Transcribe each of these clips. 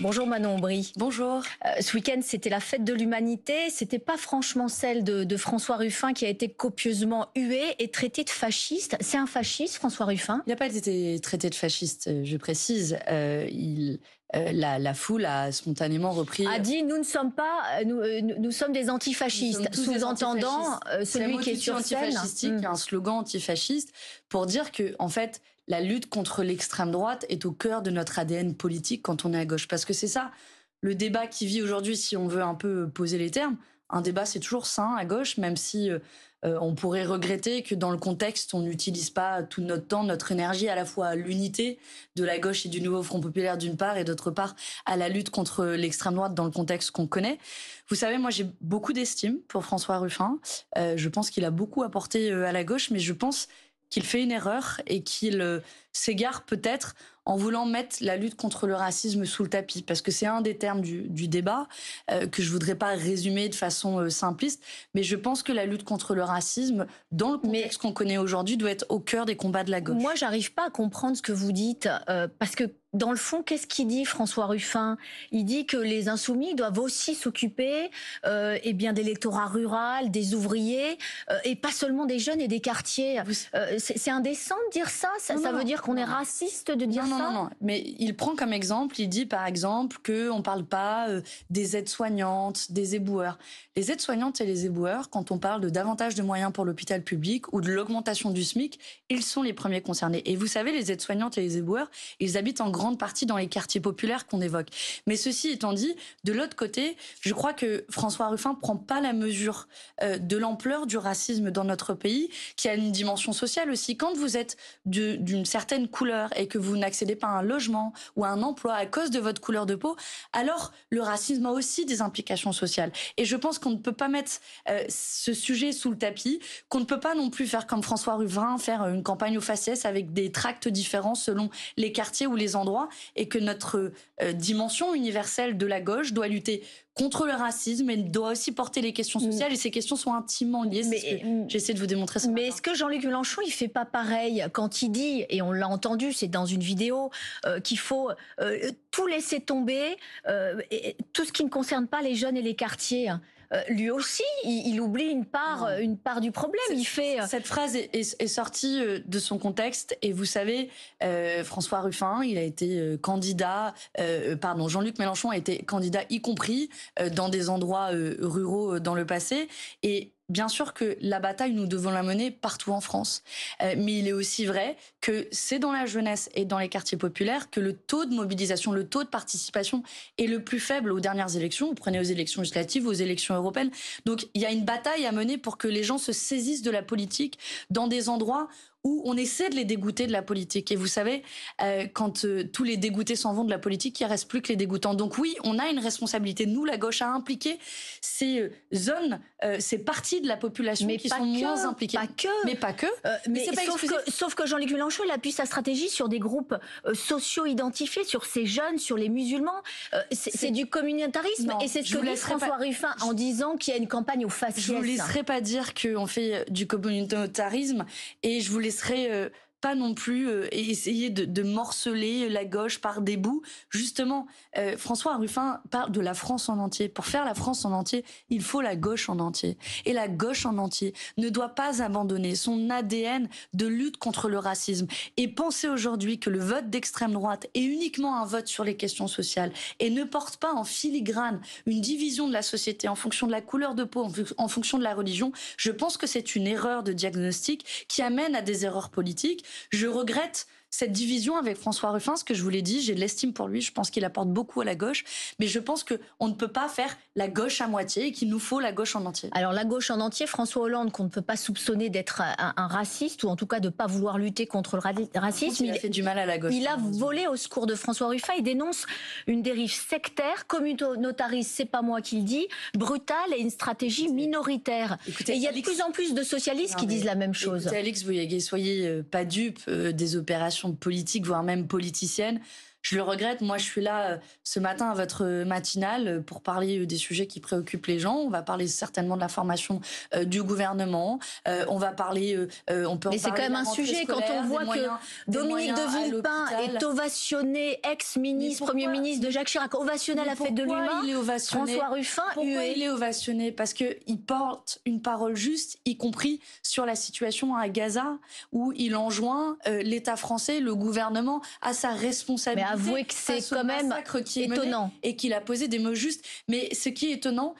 Bonjour Manon Aubry. Bonjour. Euh, ce week-end, c'était la fête de l'humanité. C'était pas franchement celle de, François Ruffin qui a été copieusement hué et traité de fasciste. C'est un fasciste, François Ruffin Il n'a pas été traité de fasciste, euh, je précise. Euh, il, la, foule a spontanément repris. A dit nous ne sommes pas, nous, sommes des antifascistes, sous-entendant celui qui est sur scène. Mm. un slogan antifasciste pour dire que en fait la lutte contre l'extrême droite est au cœur de notre ADN politique quand on est à gauche. Parce que c'est ça, le débat qui vit aujourd'hui, si on veut un peu poser les termes, un débat c'est toujours sain à gauche, même si euh, euh, on pourrait regretter que dans le contexte, on n'utilise pas tout notre temps, notre énergie à la fois à l'unité de la gauche et du nouveau Front populaire d'une part, et d'autre part à la lutte contre l'extrême droite dans le contexte qu'on connaît. Vous savez, moi j'ai beaucoup d'estime pour François Ruffin. Euh, je pense qu'il a beaucoup apporté à la gauche, mais je pense qu'il fait une erreur et qu'il euh, s'égare peut-être en voulant mettre la lutte contre le racisme sous le tapis, parce que c'est un des termes du, débat euh, que je voudrais pas résumer de façon euh, simpliste, mais je pense que la lutte contre le racisme, dans le contexte qu'on connaît aujourd'hui, doit être au cœur des combats de la gauche. Moi, j'arrive pas à comprendre ce que vous dites, parce que dans le fond, qu'est-ce qu'il dit François Ruffin Il dit que les insoumis doivent aussi s'occuper euh, eh bien rural, des ouvriers euh, et pas seulement des jeunes et des quartiers. Euh, c'est indécent de dire ça. Ça, veut dire qu'on est raciste de dire ça. Non, non, non. Mais il prend comme exemple, il dit par exemple que on parle pas euh, des aides-soignantes, des éboueurs. Les aides-soignantes et les éboueurs, quand on parle de davantage de moyens pour l'hôpital public ou de l'augmentation du SMIC, ils sont les premiers concernés. Et vous savez, les aides-soignantes et les éboueurs, ils habitent en grande partie dans les quartiers populaires qu'on évoque. Mais ceci étant dit, de l'autre côté, je crois que François Ruffin prend pas la mesure euh, de l'ampleur du racisme dans notre pays, qui a une dimension sociale aussi. Quand vous êtes d'une certaine couleur et que vous n'accédez pas à un logement ou à un emploi à cause de votre couleur de peau, alors le racisme a aussi des implications sociales. Et je pense qu'on ne peut pas mettre euh, ce sujet sous le tapis, qu'on ne peut pas non plus faire comme François Ruffin, faire une campagne au faciès avec des tracts différents selon les quartiers ou les endroits et que notre euh, dimension universelle de la gauche doit lutter contre le racisme et doit aussi porter les questions mm. sociales et ces questions sont intimement liées. Mais mm. j'essaie de vous démontrer ça. Mais est-ce que Jean-Luc Mélenchon il fait pas pareil quand il dit et on l'a entendu, c'est dans une vidéo euh, qu'il faut euh, tout laisser tomber, tout ce qui ne concerne pas les jeunes et les quartiers. Hein. Euh, lui aussi, il, oublie une part, euh, une part du problème. Il fait. Euh, cette phrase est, sortie de son contexte et vous savez, François Ruffin, il a été candidat, pardon, Jean-Luc Mélenchon a été candidat, y compris dans des endroits ruraux dans le passé, et Bien sûr que la bataille, nous devons la mener partout en France. Euh, mais il est aussi vrai que c'est dans la jeunesse et dans les quartiers populaires que le taux de mobilisation, le taux de participation est le plus faible aux dernières élections. Vous prenez aux élections législatives, aux élections européennes. Donc il y a une bataille à mener pour que les gens se saisissent de la politique dans des endroits où on essaie de les dégoûter de la politique. Et vous savez, euh, quand euh, tous les dégoûtés s'en vont de la politique, il ne reste plus que les dégoûtants. Donc oui, on a une responsabilité, nous, la gauche, à impliquer ces euh, zones, ces parties de la population qui sont que, moins impliquées. Pas que. Mais pas que. mais, pas sauf, que, sauf, que, Jean-Luc Mélenchon, il appuie sa stratégie sur des groupes sociaux identifiés, sur ces jeunes, sur les musulmans. c'est du communautarisme. et c'est ce que dit François Ruffin en disant qu'il y a une campagne au faciès. Je ne vous laisserai pas dire qu'on fait du communautarisme et je vous ce serait euh, pas non plus euh, essayer de, de, morceler la gauche par des bouts. Justement, euh, François Ruffin parle de la France en entier. Pour faire la France en entier, il faut la gauche en entier. Et la gauche en entier ne doit pas abandonner son ADN de lutte contre le racisme. Et penser aujourd'hui que le vote d'extrême droite est uniquement un vote sur les questions sociales et ne porte pas en filigrane une division de la société en fonction de la couleur de peau, en, en fonction de la religion, je pense que c'est une erreur de diagnostic qui amène à des erreurs politiques je regrette cette division avec François Ruffin, ce que je vous l'ai dit, j'ai de l'estime pour lui, je pense qu'il apporte beaucoup à la gauche, mais je pense qu'on ne peut pas faire la gauche à moitié et qu'il nous faut la gauche en entier. Alors la gauche en entier, François Hollande, qu'on ne peut pas soupçonner d'être un, raciste, ou en tout cas de ne pas vouloir lutter contre le racisme, il, a fait du mal à la gauche. Il a volé au secours de François Ruffin, il dénonce une dérive sectaire, communautariste, c'est pas moi qui le dis, brutale et une stratégie minoritaire. et il y a de plus en plus de socialistes qui disent la même chose. Écoutez, Alex ne soyez euh, pas dupes euh, des opérations politique, voire même politicienne, je le regrette. Moi, je suis là euh, ce matin à votre euh, matinale euh, pour parler des sujets qui préoccupent les gens. On va parler certainement de la formation du gouvernement. on va parler. on peut. Mais c'est quand même un sujet quand on voit que Dominique de Villepin est ovationné, ex-ministre, premier ministre de Jacques Chirac, ovationné à la fête de l'humain. François Ruffin, pourquoi il est ovationné Parce que il porte une parole juste, y compris sur la situation à Gaza, où il enjoint l'État français, le gouvernement, à sa responsabilité avouer que c'est quand même étonnant. Et qu'il a posé des mots justes. Mais ce qui est étonnant,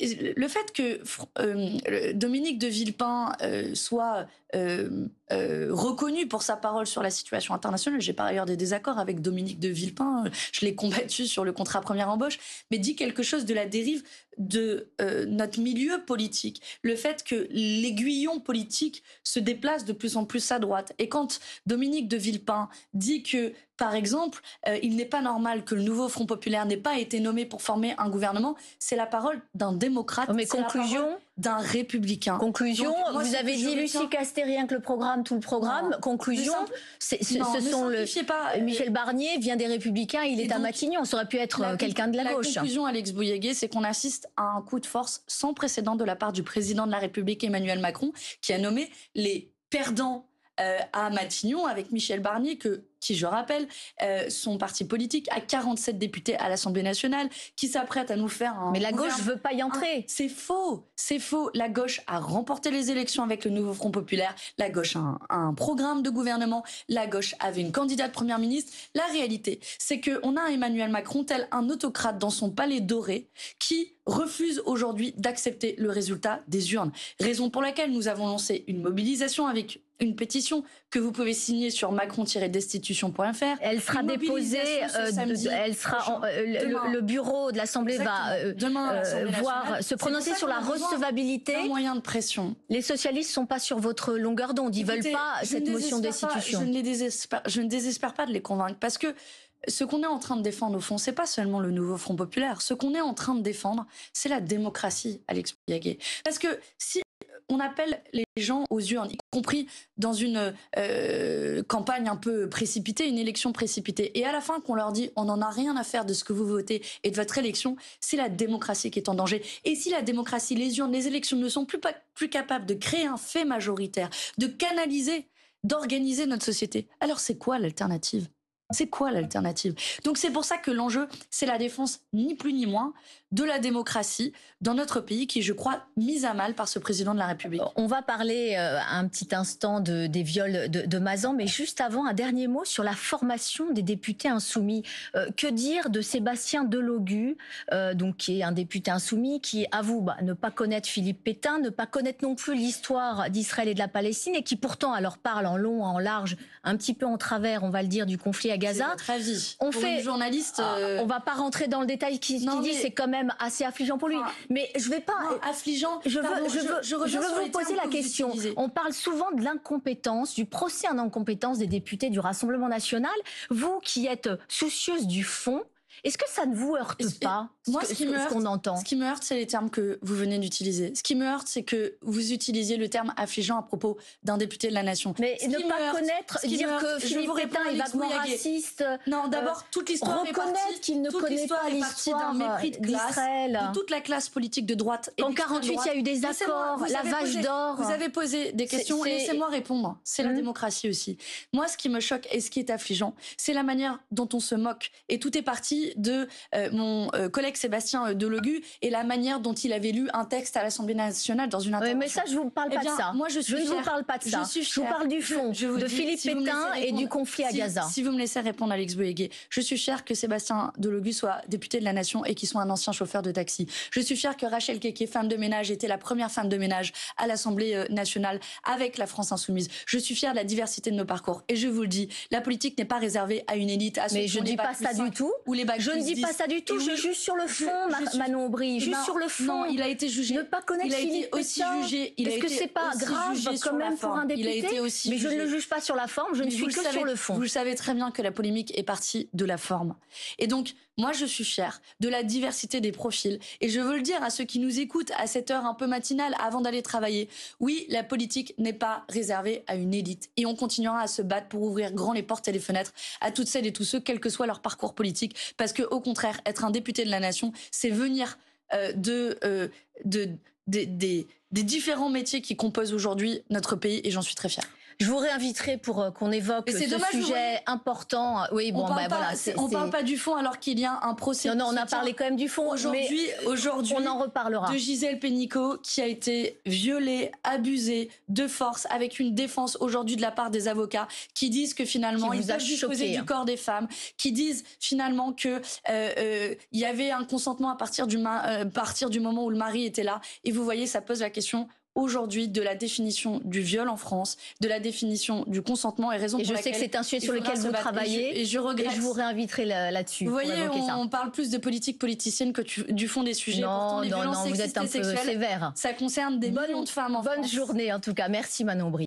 le fait que euh, Dominique de Villepin euh, soit. Euh, euh, reconnu pour sa parole sur la situation internationale. J'ai par ailleurs des désaccords avec Dominique de Villepin. Je l'ai combattu sur le contrat première embauche, mais dit quelque chose de la dérive de euh, notre milieu politique, le fait que l'aiguillon politique se déplace de plus en plus à droite. Et quand Dominique de Villepin dit que, par exemple, euh, il n'est pas normal que le nouveau Front populaire n'ait pas été nommé pour former un gouvernement, c'est la parole d'un démocrate. Mais conclusion d'un républicain. Conclusion, vous avez dit Lucie Castérien que le programme, tout le programme. Conclusion, ce sont le pas. Michel Barnier vient des Républicains, il est un à Matignon. Ça aurait pu être euh, quelqu'un de la, gauche. La conclusion, Alex Bouygues, c'est qu'on assiste à un coup de force sans précédent de la part du président de la République Emmanuel Macron, qui a nommé les perdants euh, à Matignon avec Michel Barnier, qui, je rappelle, euh, son parti politique a 47 députés à l'Assemblée nationale, qui s'apprête à nous faire un... Mais la gauche ne veut pas y entrer. Ah, c'est faux, c'est faux. La gauche a remporté les élections avec le nouveau Front populaire, la gauche un, un programme de gouvernement, la gauche avait une candidate première ministre. La réalité, c'est qu'on a Emmanuel Macron, tel un autocrate dans son palais doré, qui refuse aujourd'hui d'accepter le résultat des urnes. Raison pour laquelle nous avons lancé une mobilisation avec une pétition que vous pouvez signer sur macron-destitution.fr. Elle sera déposée, euh, elle sera euh, le, bureau de l'Assemblée va euh, Demain, voir se prononcer sur la recevabilité. moyen de pression. Les socialistes sont pas sur votre longueur d'onde, ils ne veulent pas cette motion de destitution. je, ne désespère, pas de les convaincre parce que ce qu'on est en train de défendre, au fond, c'est pas seulement le nouveau Front populaire. Ce qu'on est en train de défendre, c'est la démocratie, Alex Bouyguet. Parce que si on appelle les gens aux urnes, hein, y compris dans une euh, campagne un peu précipitée, une élection précipitée. Et à la fin, qu'on leur dit on n'en a rien à faire de ce que vous votez et de votre élection, c'est la démocratie qui est en danger. Et si la démocratie, les urnes, les élections ne sont plus, pas, plus capables de créer un fait majoritaire, de canaliser, d'organiser notre société, alors c'est quoi l'alternative c'est quoi l'alternative Donc c'est pour ça que l'enjeu, c'est la défense, ni plus ni moins, de la démocratie dans notre pays qui, je crois, mise à mal par ce président de la République. On va parler euh, un petit instant de, des viols de, de, Mazan, mais juste avant, un dernier mot sur la formation des députés insoumis. Euh, que dire de Sébastien Delogu, euh, donc, qui est un député insoumis, qui avoue bah, ne pas connaître Philippe Pétain, ne pas connaître non plus l'histoire d'Israël et de la Palestine, et qui pourtant alors parle en long, en large, un petit peu en travers, on va le dire, du conflit avec Gaza. avis. On fait une journaliste. Ah, euh, on va pas rentrer dans le détail qui, dit c'est quand même assez affligeant pour lui. Ah. Mais je vais pas affligeant. Je veux, vous poser la question. On parle souvent de l'incompétence, du procès en incompétence des députés du Rassemblement national. Vous qui êtes soucieuse du fond, est-ce que ça ne vous heurte pas Moi, ce, qui me qu'on entend. Ce qui me heurte, c'est les termes que vous venez d'utiliser. Ce qui me heurte, c'est que vous utilisiez le terme affligeant à propos d'un député de la nation. Mais ne pas connaître, dire que Philippe Pétain est vaguement raciste. Non, euh, d'abord, toute l'histoire Reconnaître qu'il ne connaît pas l'histoire d'un euh, mépris de classe, de toute la classe politique de droite. en 48, il y a eu des accords, la vache d'or. Vous avez posé des questions, laissez-moi répondre. C'est la hmm. démocratie aussi. Moi, ce qui me choque et ce qui est affligeant, c'est la manière dont on se moque. Et tout est parti de euh, mon euh, collègue Sébastien euh, Delogu et la manière dont il avait lu un texte à l'Assemblée nationale dans une intervention. mais ça, je vous parle eh pas de ça. Moi, je, suis je ne vous parle pas de ça. Je, vous parle du fond, de Philippe Pétain et du conflit à Gaza. Si, vous me laissez répondre, Alex Bouégué, je suis fière que Sébastien Delogu soit député de la Nation et qu'il soit un ancien chauffeur de taxi. Je suis fière que Rachel Keke, femme de ménage, était la première femme de ménage à l'Assemblée nationale avec la France insoumise. Je suis fière de la diversité de nos parcours. Et je vous le dis, la politique n'est pas réservée à une élite, à Mais je ne dis pas, ça du tout. Ou je ne dis pas ça du tout. Je juge sur le fond, Manon Aubry. Juste sur le fond. il a été jugé. Ne pas connaître aussi jugé. Est-ce que c'est pas grave quand même pour un député aussi. Mais je ne le juge pas sur la forme. Je ne suis que sur le fond. Vous savez très bien que la polémique est partie de la forme. Et donc moi, je suis fière de la diversité des profils. Et je veux le dire à ceux qui nous écoutent à cette heure un peu matinale avant d'aller travailler. Oui, la politique n'est pas réservée à une élite. Et on continuera à se battre pour ouvrir grand les portes et les fenêtres à toutes celles et tous ceux, quel que soit leur parcours politique. Parce que, au contraire, être un député de la nation, c'est venir euh, de, euh, des, des différents métiers qui composent aujourd'hui notre pays. Et j'en suis très fière. Je vous réinviterai pour euh, qu'on évoque ce sujet important. bon, bah, on parle parle pas du fond alors qu'il y a un procès. Non, non, on a parlé quand même du fond. Aujourd'hui, aujourd'hui, on en reparlera. De Gisèle Pénicaud qui a été violée, abusée de force, avec une défense aujourd'hui de la part des avocats qui disent que finalement il ils peuvent du hein. corps des femmes, qui disent finalement qu'il euh, euh, y avait un consentement à partir du moment où le mari était là. Et vous voyez, ça pose la question aujourd'hui de la définition du viol en France, de la définition du consentement et raison pour laquelle. Je sais que c'est un sujet sur lequel vous travaillez. Et je, je, regrette. vous réinviterai là-dessus. vous voyez, on, parle plus de politique politicienne que du fond des sujets. Non, Pourtant, les non, vous êtes un peu sévère. Ça concerne des bonnes, millions de femmes en France. Bonne journée en tout cas. Merci Manon Brie.